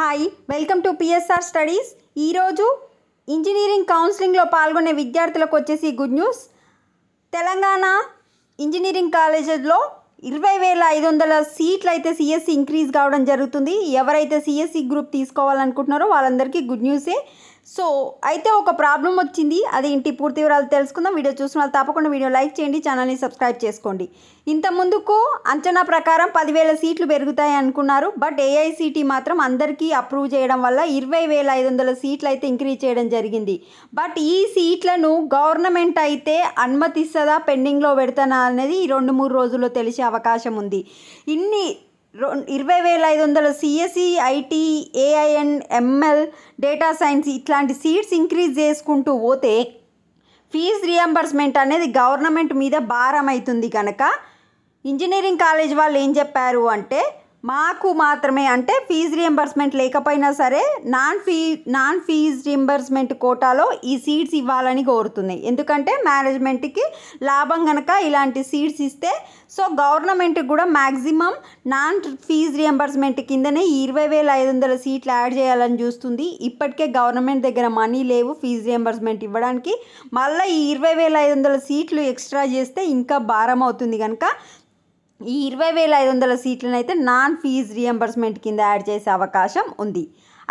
hi welcome to PSR studies ఈరోజు engineering కౌన్సిలింగ్లో పాల్గొనే విద్యార్థులకు వచ్చేసి గుడ్ న్యూస్ తెలంగాణ ఇంజనీరింగ్ కాలేజెస్లో ఇరవై వేల ఐదు వందల సీట్లు అయితే సిఎస్సి ఇంక్రీజ్ కావడం జరుగుతుంది ఎవరైతే సిఎస్సి గ్రూప్ తీసుకోవాలనుకుంటున్నారో వాళ్ళందరికీ గుడ్ న్యూసే సో అయితే ఒక ప్రాబ్లం వచ్చింది అది ఇంటి పూర్తి వివరాలు తెలుసుకుందాం వీడియో చూసిన వాళ్ళు తప్పకుండా వీడియో లైక్ చేయండి ఛానల్ని సబ్స్క్రైబ్ చేసుకోండి ఇంత ముందుకు అంచనా ప్రకారం పదివేల సీట్లు పెరుగుతాయి అనుకున్నారు బట్ ఏఐసిటీ మాత్రం అందరికీ అప్రూవ్ చేయడం వల్ల ఇరవై వేల ఐదు వందల సీట్లు అయితే ఇంక్రీజ్ చేయడం జరిగింది బట్ ఈ సీట్లను గవర్నమెంట్ అయితే అనుమతిస్తుందా పెండింగ్లో పెడతానా అనేది ఈ రెండు మూడు రోజుల్లో తెలిసే అవకాశం ఉంది ఇన్ని ఇరవై వేల ఐదు వందల CSE IT AI and ML data science ఇట్లాంటి సీట్స్ ఇంక్రీజ్ చేసుకుంటూ పోతే ఫీజు రియంబర్స్మెంట్ అనేది గవర్నమెంట్ మీద భారం అవుతుంది కనుక ఇంజనీరింగ్ కాలేజ్ వాళ్ళు ఏం చెప్పారు అంటే మాకు మాత్రమే అంటే ఫీజు రియంబర్స్మెంట్ లేకపోయినా సరే non fee non fee reimbursement కోటాలో ఈ సీట్స్ ఇవ్వాలని కోరుతుంది ఎందుకంటే మేనేజ్మెంట్కి లాభం కనుక ఇలాంటి సీట్స్ ఇస్తే సో గవర్నమెంట్కి కూడా మ్యాక్సిమం నాన్ ఫీజు రియంబర్స్మెంట్ కిందనే ఇరవై వేల ఐదు వందల సీట్లు యాడ్ చేయాలని చూస్తుంది ఇప్పటికే గవర్నమెంట్ దగ్గర మనీ లేవు ఫీజు రియంబర్స్మెంట్ ఇవ్వడానికి మళ్ళీ ఈ ఇరవై వేల ఐదు వందల సీట్లు ఎక్స్ట్రా చేస్తే ఇంకా భారం అవుతుంది కనుక ఈ ఇరవై వేల ఐదు వందల సీట్లను అయితే నాన్ ఫీజు రియంబర్స్మెంట్ కింద యాడ్ చేసే అవకాశం ఉంది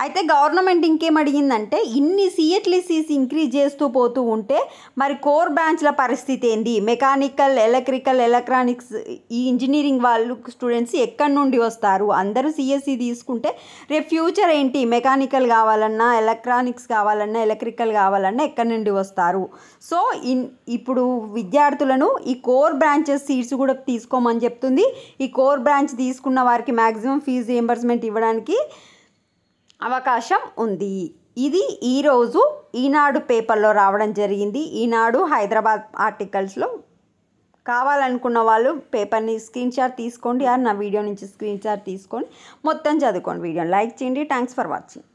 అయితే గవర్నమెంట్ ఇంకేం అడిగిందంటే ఇన్ని సిఎట్లీసీస్ ఇంక్రీజ్ e చేస్తూ పోతూ ఉంటే మరి కోర్ బ్రాంచ్ల పరిస్థితి ఏంది మెకానికల్ ఎలక్ట్రికల్ ఎలక్ట్రానిక్స్ ఈ ఇంజనీరింగ్ వాళ్ళు స్టూడెంట్స్ ఎక్కడి నుండి వస్తారు అందరూ సిఎస్సి e తీసుకుంటే రేపు ఫ్యూచర్ ఏంటి మెకానికల్ కావాలన్నా ఎలక్ట్రానిక్స్ కావాలన్నా ఎలక్ట్రికల్ కావాలన్నా ఎక్కడి నుండి వస్తారు సో ఇన్ ఇప్పుడు విద్యార్థులను ఈ కోర్ బ్రాంచెస్ సీట్స్ కూడా తీసుకోమని చెప్తుంది ఈ కోర్ బ్రాంచ్ తీసుకున్న వారికి మ్యాక్సిమం ఫీజు రియంబర్స్మెంట్ ఇవ్వడానికి అవకాశం ఉంది ఇది ఈరోజు ఈనాడు పేపర్లో రావడం జరిగింది ఈనాడు హైదరాబాద్ ఆర్టికల్స్లో కావాలనుకున్న వాళ్ళు పేపర్ని స్క్రీన్ షాట్ తీసుకోండి ఆ నా వీడియో నుంచి స్క్రీన్ షాట్ తీసుకొని మొత్తం చదువుకోండి వీడియో లైక్ చేయండి థ్యాంక్స్ ఫర్ వాచింగ్